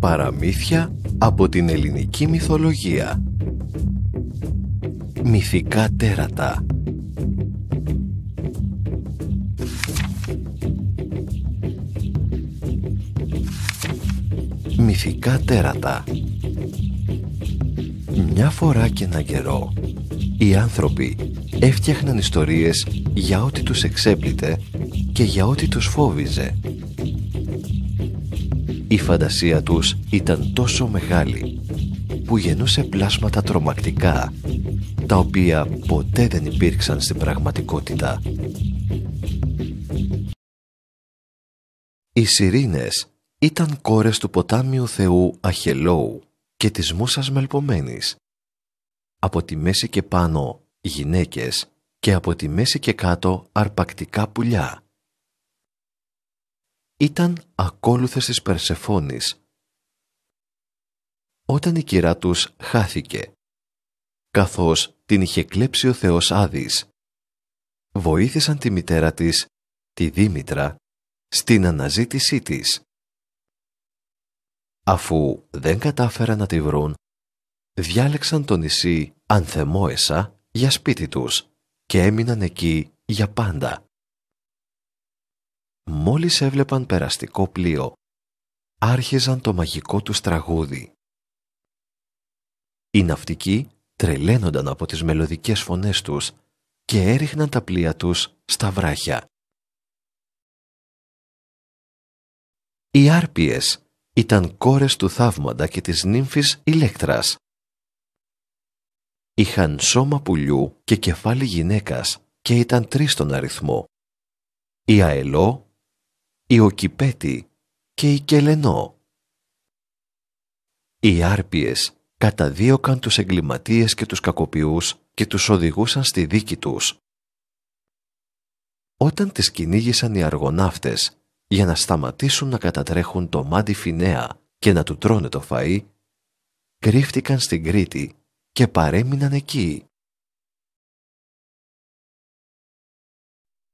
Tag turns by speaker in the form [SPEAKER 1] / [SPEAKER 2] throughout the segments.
[SPEAKER 1] Παραμύθια από την ελληνική μυθολογία Μυθικά τέρατα Μυθικά τέρατα Μια φορά και ένα καιρό οι άνθρωποι έφτιαχναν ιστορίες για ό,τι τους εξέπλητε και για ό,τι τους φόβιζε η φαντασία τους ήταν τόσο μεγάλη που γεννούσε πλάσματα τρομακτικά τα οποία ποτέ δεν υπήρξαν στην πραγματικότητα. Οι σιρήνες ήταν κόρες του ποτάμιου θεού Αχελώου και της μουσας Μελπομένης. Από τη μέση και πάνω γυναίκες και από τη μέση και κάτω αρπακτικά πουλιά ήταν ακόλουθες της Περσεφόνης. Όταν η κυρά τους χάθηκε, καθώς την είχε κλέψει ο Θεός Άδης, βοήθησαν τη μητέρα της, τη Δήμητρα, στην αναζήτησή της. Αφού δεν κατάφεραν να τη βρουν, διάλεξαν το νησί Ανθεμόεσα για σπίτι τους και έμειναν εκεί για πάντα μόλις έβλεπαν περαστικό πλοίο, άρχιζαν το μαγικό τους τραγούδι. Οι ναυτικοί τρελαίνονταν από τις μελωδικές φωνές τους και έριχναν τα πλοία τους στα βράχια. Οι άρπιες ήταν κόρες του θαύματα και της νύμφης ηλέκτρας. Είχαν σώμα πουλιού και κεφάλι γυναίκας και ήταν τρεις στον αριθμό. Η αελό, η Οκυπέτη και η Κελενό. Οι Άρπιες καταδίωκαν τους εγκληματίες και τους κακοποιούς και τους οδηγούσαν στη δίκη τους. Όταν τις κυνήγησαν οι αργοναύτες για να σταματήσουν να κατατρέχουν το μάντι Φινέα και να του τρώνε το φαΐ, κρύφτηκαν στην Κρήτη και παρέμειναν εκεί.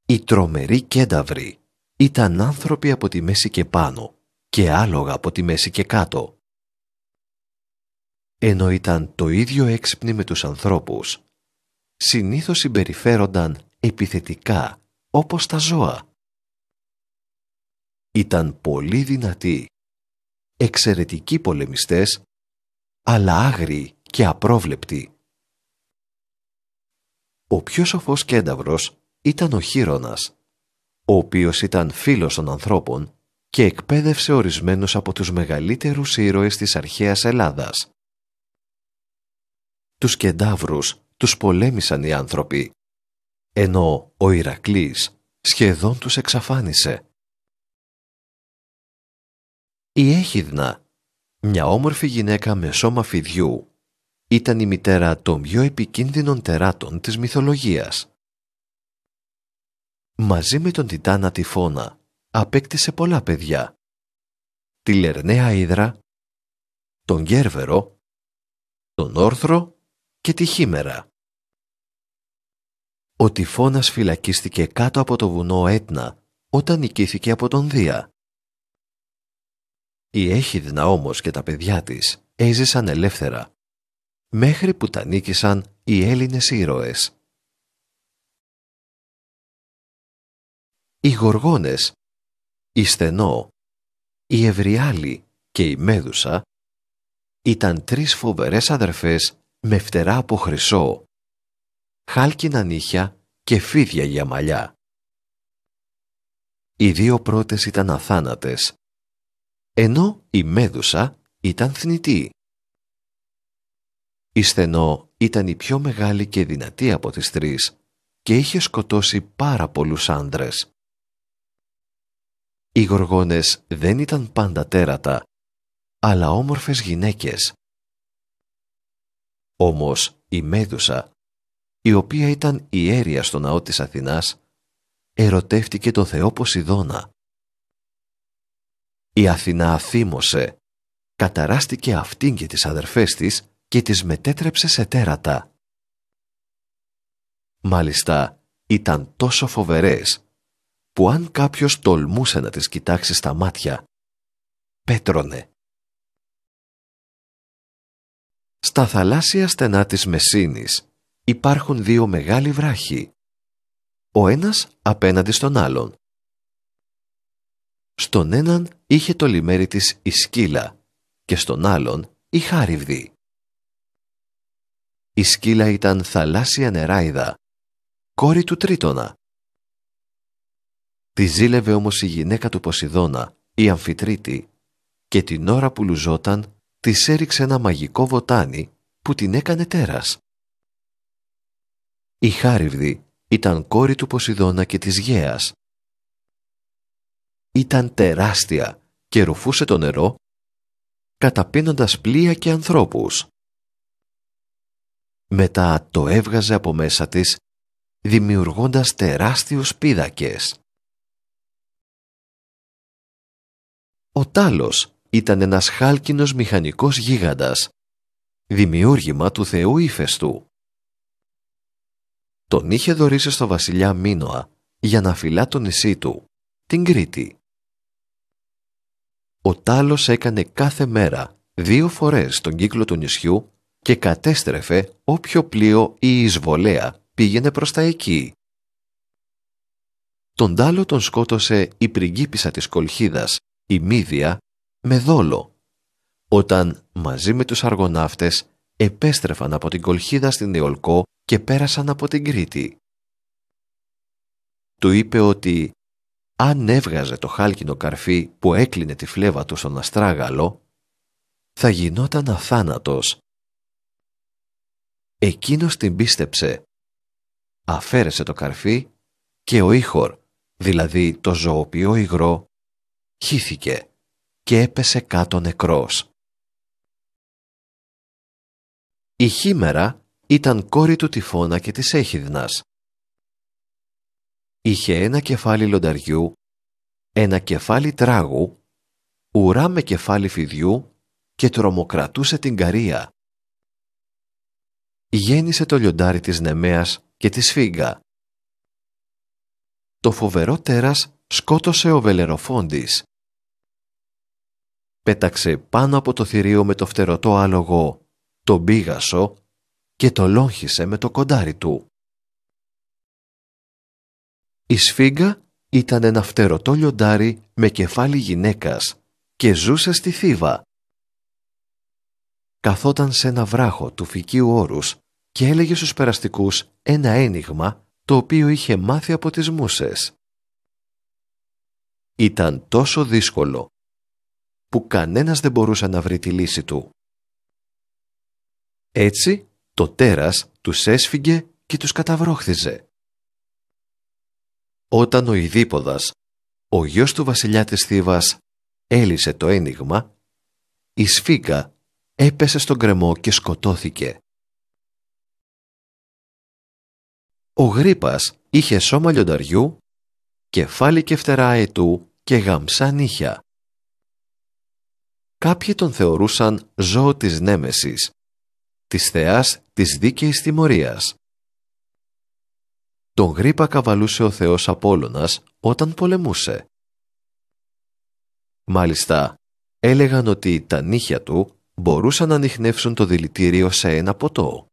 [SPEAKER 1] Η τρομερή Κένταυροι ήταν άνθρωποι από τη μέση και πάνω και άλογα από τη μέση και κάτω. Ενώ ήταν το ίδιο έξυπνοι με τους ανθρώπους, συνήθως συμπεριφέρονταν επιθετικά όπως τα ζώα. Ήταν πολύ δυνατοί, εξαιρετικοί πολεμιστές, αλλά άγριοι και απρόβλεπτοι. Ο πιο σοφός κένταυρος ήταν ο Χίρονας, ο οποίος ήταν φίλος των ανθρώπων και εκπαίδευσε ορισμένους από τους μεγαλύτερους ήρωες της αρχαίας Ελλάδας. Τους κεντάβρους τους πολέμησαν οι άνθρωποι, ενώ ο Ηρακλής σχεδόν τους εξαφάνισε. Η Έχιδνα, μια όμορφη γυναίκα με σώμα φιδιού, ήταν η μητέρα των πιο επικίνδυνων τεράτων της μυθολογίας μαζί με τον Τιτάνα Τυφώνα, απέκτησε πολλά παιδιά. Τη Λερναία Ήδρα, τον Γέρβερο, τον Όρθρο και τη Χήμερα. Ο Τυφώνας φυλακίστηκε κάτω από το βουνό Έτνα όταν νικήθηκε από τον Δία. Η Έχιδνα όμως και τα παιδιά της έζησαν ελεύθερα, μέχρι που τα νίκησαν οι Έλληνες ήρωες. οι γοργόνες, η στενό, η ευριάλη και η μέδουσα ήταν τρεις φοβερές αδερφές με φτερά από χρυσό, χάλκινα νύχια και φίδια για μαλλιά. Οι δύο πρώτες ήταν αθάνατες, ενώ η μέδουσα ήταν θνητή. Η στενό ήταν η πιο μεγάλη και δυνατή από τις τρεις και είχε σκοτώσει πάρα πολλούς άντρες. Οι γοργόνες δεν ήταν πάντα τέρατα, αλλά όμορφες γυναίκες. Όμως η Μέδουσα, η οποία ήταν ιέρια στο ναό της Αθηνάς, ερωτεύτηκε το Θεό Ποσειδώνα. Η Αθηνά αθήμωσε, καταράστηκε αυτήν και τις αδερφές της και τις μετέτρεψε σε τέρατα. Μάλιστα, ήταν τόσο φοβερές που αν κάποιος τολμούσε να τις κοιτάξει στα μάτια, πέτρωνε. Στα θαλάσσια στενά της Μεσίνης υπάρχουν δύο μεγάλοι βράχοι, ο ένας απέναντι στον άλλον. Στον έναν είχε το λιμέρι της η σκύλα και στον άλλον η χάριβδη. Η σκύλα ήταν θαλάσσια νεράιδα, κόρη του Τρίτονα, Τη ζήλευε όμως η γυναίκα του Ποσειδώνα, η Αμφιτρίτη, και την ώρα που λουζόταν της έριξε ένα μαγικό βοτάνι που την έκανε τέρας. Η Χάριβδη ήταν κόρη του Ποσειδώνα και της Γέας. Ήταν τεράστια και ρουφούσε το νερό, καταπίνοντας πλοία και ανθρώπους. Μετά το έβγαζε από μέσα της, δημιουργώντας τεράστιους πίδακες. Ο Τάλος ήταν ένας χάλκινος μηχανικός γίγαντας, δημιούργημα του θεού Ήφαιστου. Τον είχε δωρήσει στο βασιλιά Μίνωα για να φυλά το νησί του, την Κρήτη. Ο Τάλος έκανε κάθε μέρα δύο φορές τον κύκλο του νησιού και κατέστρεφε όποιο πλοίο ή εισβολέα πήγαινε προς τα εκεί. Τον Τάλο τον σκότωσε η πριγκίπισσα της Κολχίδας η Μύδια, με δόλο, όταν μαζί με τους αργοναύτες επέστρεφαν από την Κολχίδα στην Ιολκό και πέρασαν από την Κρήτη. Του είπε ότι αν έβγαζε το χάλκινο καρφί που έκλεινε τη φλέβα του στον αστράγαλο, θα γινόταν αθάνατος. Εκείνος την πίστεψε. Αφαίρεσε το καρφί και ο ήχορ, δηλαδή το ζωοποιό υγρό, χύθηκε και έπεσε κάτω νεκρός. Η χήμερα ήταν κόρη του Τυφώνα και της Έχιδνας. Είχε ένα κεφάλι λονταριού, ένα κεφάλι τράγου, ουρά με κεφάλι φιδιού και τρομοκρατούσε την καρία. Γέννησε το λιοντάρι της Νεμέας και τη Σφίγγα το φοβερό τέρας σκότωσε ο Βελεροφόντης. Πέταξε πάνω από το θηρίο με το φτερωτό άλογο τον πήγασο και το λόγχισε με το κοντάρι του. Η σφίγγα ήταν ένα φτερωτό λιοντάρι με κεφάλι γυναίκας και ζούσε στη Θήβα. Καθόταν σε ένα βράχο του φυκίου όρους και έλεγε στους περαστικούς ένα ένιγμα το οποίο είχε μάθει από τις μουσες. Ήταν τόσο δύσκολο που κανένας δεν μπορούσε να βρει τη λύση του. Έτσι το τέρας τους έσφιγγε και τους καταβρόχθιζε. Όταν ο Ιδίποδας, ο γιος του βασιλιά της Θήβας, έλυσε το ένιγμα, η σφίγγα έπεσε στον κρεμό και σκοτώθηκε. Ο γρίπας είχε σώμα λιονταριού, κεφάλι και φτερά αετού και γαμψά νύχια. Κάποιοι τον θεωρούσαν ζώο της νέμεσης, της θεάς της δίκαιης τιμωρίας. Τον γρήπα καβαλούσε ο θεός Απόλλωνας όταν πολεμούσε. Μάλιστα, έλεγαν ότι τα νύχια του μπορούσαν να ανοιχνεύσουν το δηλητήριο σε ένα ποτό.